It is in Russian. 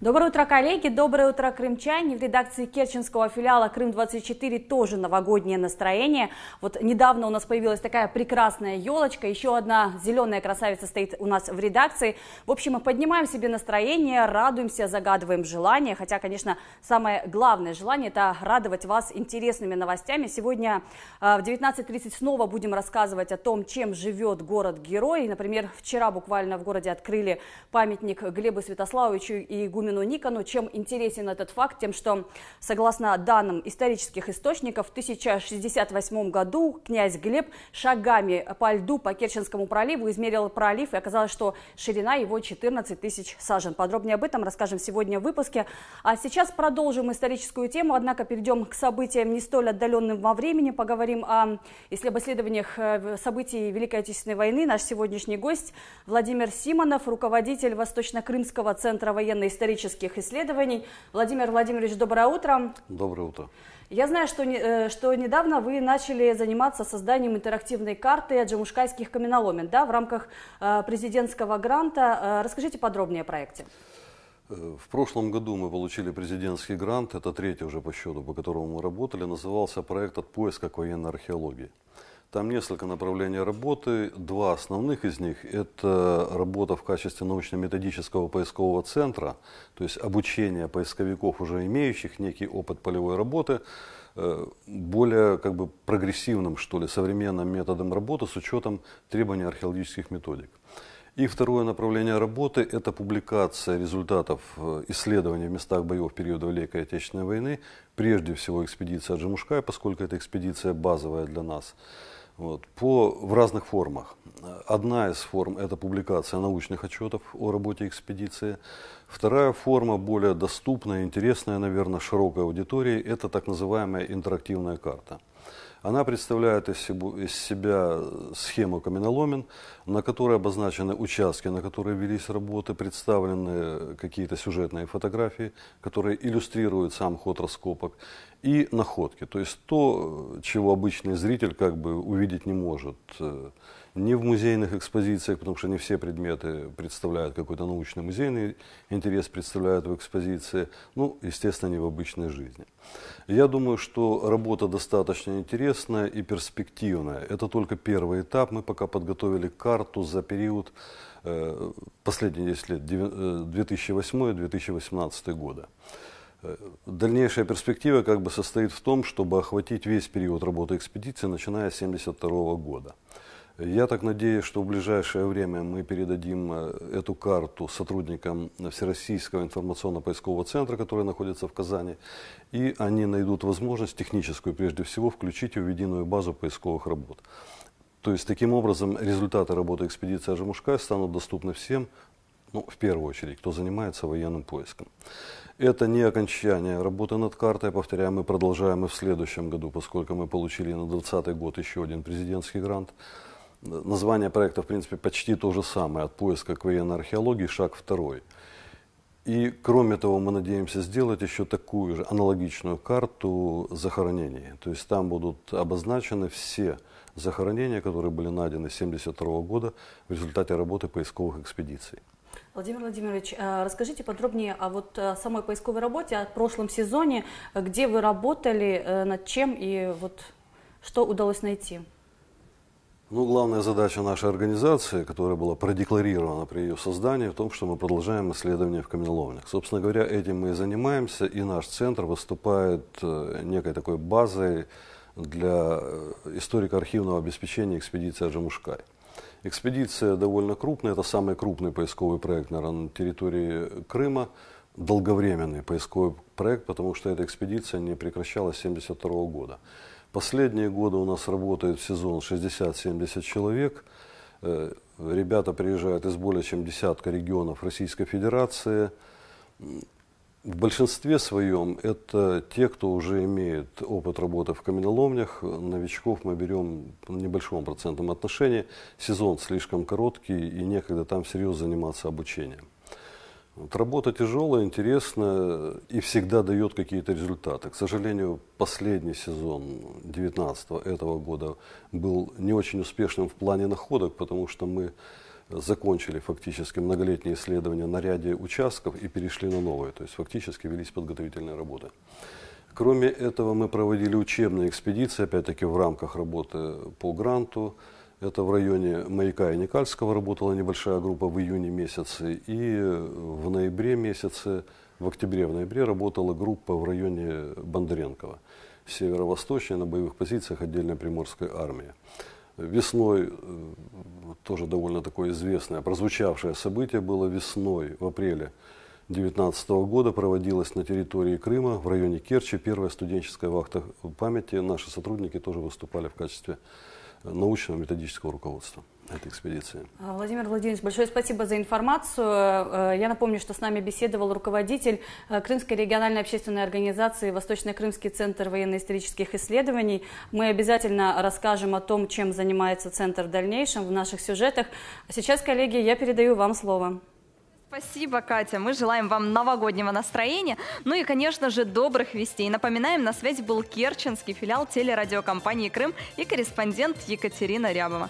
Доброе утро, коллеги! Доброе утро, крымчане! В редакции керченского филиала «Крым-24» тоже новогоднее настроение. Вот недавно у нас появилась такая прекрасная елочка, еще одна зеленая красавица стоит у нас в редакции. В общем, мы поднимаем себе настроение, радуемся, загадываем желания. Хотя, конечно, самое главное желание – это радовать вас интересными новостями. Сегодня э, в 19.30 снова будем рассказывать о том, чем живет город-герой. Например, вчера буквально в городе открыли памятник Глебу Святославовичу и Гуме игумену Никону. Чем интересен этот факт? Тем, что, согласно данным исторических источников, в 1068 году князь Глеб шагами по льду по Керченскому проливу измерил пролив, и оказалось, что ширина его 14 тысяч сажен. Подробнее об этом расскажем сегодня в выпуске. А сейчас продолжим историческую тему, однако перейдем к событиям не столь отдаленным во времени. Поговорим о если исследованиях э, событий Великой Отечественной войны. Наш сегодняшний гость Владимир Симонов, руководитель Восточно-Крымского центра военной исторического исторических исследований. Владимир Владимирович, доброе утро. Доброе утро. Я знаю, что, э, что недавно вы начали заниматься созданием интерактивной карты джамушкайских каменоломен да, в рамках э, президентского гранта. Э, расскажите подробнее о проекте. В прошлом году мы получили президентский грант, это третий уже по счету, по которому мы работали, назывался проект «От поиска к военной археологии». Там несколько направлений работы. Два основных из них – это работа в качестве научно-методического поискового центра, то есть обучение поисковиков, уже имеющих некий опыт полевой работы, э, более как бы прогрессивным, что ли, современным методом работы с учетом требований археологических методик. И второе направление работы – это публикация результатов э, исследований в местах боев периода Великой Отечественной войны, прежде всего экспедиция Джамушкай, поскольку эта экспедиция базовая для нас – вот, по, в разных формах. Одна из форм – это публикация научных отчетов о работе экспедиции. Вторая форма, более доступная, интересная, наверное, широкой аудитории – это так называемая интерактивная карта. Она представляет из себя схему каменоломен, на которой обозначены участки, на которые велись работы, представлены какие-то сюжетные фотографии, которые иллюстрируют сам ход раскопок, и находки. То есть то, чего обычный зритель как бы увидеть не может э, не в музейных экспозициях, потому что не все предметы представляют какой-то научный музейный интерес, представляют в экспозиции, ну, естественно, не в обычной жизни. Я думаю, что работа достаточно интересна интересная и перспективная. Это только первый этап. Мы пока подготовили карту за период э, последние 10 лет, 2008-2018 э, года. Э, дальнейшая перспектива как бы состоит в том, чтобы охватить весь период работы экспедиции, начиная с 1972 года. Я так надеюсь, что в ближайшее время мы передадим э, эту карту сотрудникам Всероссийского информационно-поискового центра, который находится в Казани, и они найдут возможность техническую, прежде всего, включить в единую базу поисковых работ. То есть, таким образом, результаты работы экспедиции Ажимушкай станут доступны всем, ну, в первую очередь, кто занимается военным поиском. Это не окончание работы над картой. Повторяю, мы продолжаем и в следующем году, поскольку мы получили на 2020 год еще один президентский грант. Название проекта, в принципе, почти то же самое, от поиска к военной археологии, шаг второй. И, кроме того, мы надеемся сделать еще такую же аналогичную карту захоронений. То есть там будут обозначены все захоронения, которые были найдены с 1972 года в результате работы поисковых экспедиций. Владимир Владимирович, э, расскажите подробнее о вот э, самой поисковой работе, о прошлом сезоне, где вы работали, э, над чем и вот что удалось найти? Ну, главная задача нашей организации, которая была продекларирована при ее создании, в том, что мы продолжаем исследования в каменоломнях. Собственно говоря, этим мы и занимаемся, и наш центр выступает э, некой такой базой для э, историко-архивного обеспечения экспедиции Аджамушкай. Экспедиция довольно крупная, это самый крупный поисковый проект, наверное, на территории Крыма, долговременный поисковый проект, потому что эта экспедиция не прекращалась с 1972 года. Последние годы у нас работает в сезон 60-70 человек. Э, ребята приезжают из более чем десятка регионов Российской Федерации. В большинстве своем это те, кто уже имеет опыт работы в каменоломнях. Новичков мы берем в небольшом процентном отношении. Сезон слишком короткий и некогда там серьезно заниматься обучением. Вот работа тяжелая, интересная и всегда дает какие-то результаты. К сожалению, последний сезон 19 -го, этого года был не очень успешным в плане находок, потому что мы закончили фактически многолетние исследования на ряде участков и перешли на новые. То есть фактически велись подготовительные работы. Кроме этого, мы проводили учебные экспедиции, опять-таки в рамках работы по гранту, это в районе Маяка и Никальского работала небольшая группа в июне месяце. И в ноябре месяце, в октябре, в ноябре работала группа в районе Бондаренкова. Северо-восточнее на боевых позициях отдельной приморской армии. Весной, э, тоже довольно такое известное, прозвучавшее событие было весной, в апреле 2019 года проводилась на территории Крыма, в районе Керчи, первая студенческая вахта памяти. Наши сотрудники тоже выступали в качестве научного методического руководства этой экспедиции. А, Владимир Владимирович, большое спасибо за информацию. Э, я напомню, что с нами беседовал руководитель э, Крымской региональной общественной организации Восточно-Крымский центр военно-исторических исследований. Мы обязательно расскажем о том, чем занимается центр в дальнейшем в наших сюжетах. А Сейчас, коллеги, я передаю вам слово. Спасибо, Катя. Мы желаем вам новогоднего настроения, ну и, конечно же, добрых вестей. Напоминаем, на связи был Керченский филиал телерадиокомпании «Крым» и корреспондент Екатерина Рябова.